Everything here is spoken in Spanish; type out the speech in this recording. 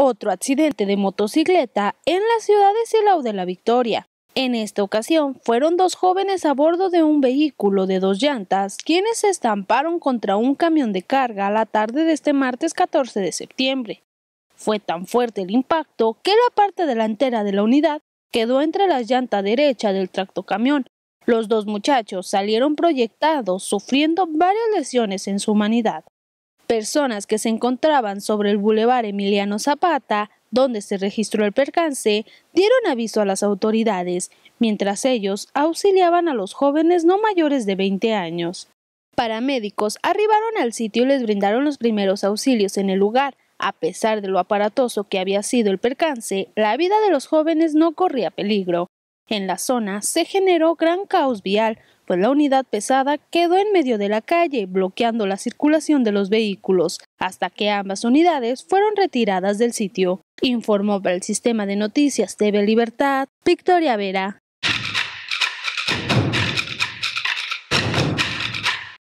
otro accidente de motocicleta en la ciudad de Silao de la Victoria. En esta ocasión fueron dos jóvenes a bordo de un vehículo de dos llantas quienes se estamparon contra un camión de carga la tarde de este martes 14 de septiembre. Fue tan fuerte el impacto que la parte delantera de la unidad quedó entre la llanta derecha del tractocamión. Los dos muchachos salieron proyectados sufriendo varias lesiones en su humanidad personas que se encontraban sobre el bulevar Emiliano Zapata, donde se registró el percance, dieron aviso a las autoridades, mientras ellos auxiliaban a los jóvenes no mayores de 20 años. Paramédicos arribaron al sitio y les brindaron los primeros auxilios en el lugar. A pesar de lo aparatoso que había sido el percance, la vida de los jóvenes no corría peligro. En la zona se generó gran caos vial, pues la unidad pesada quedó en medio de la calle, bloqueando la circulación de los vehículos, hasta que ambas unidades fueron retiradas del sitio, informó para el sistema de noticias TV Libertad Victoria Vera.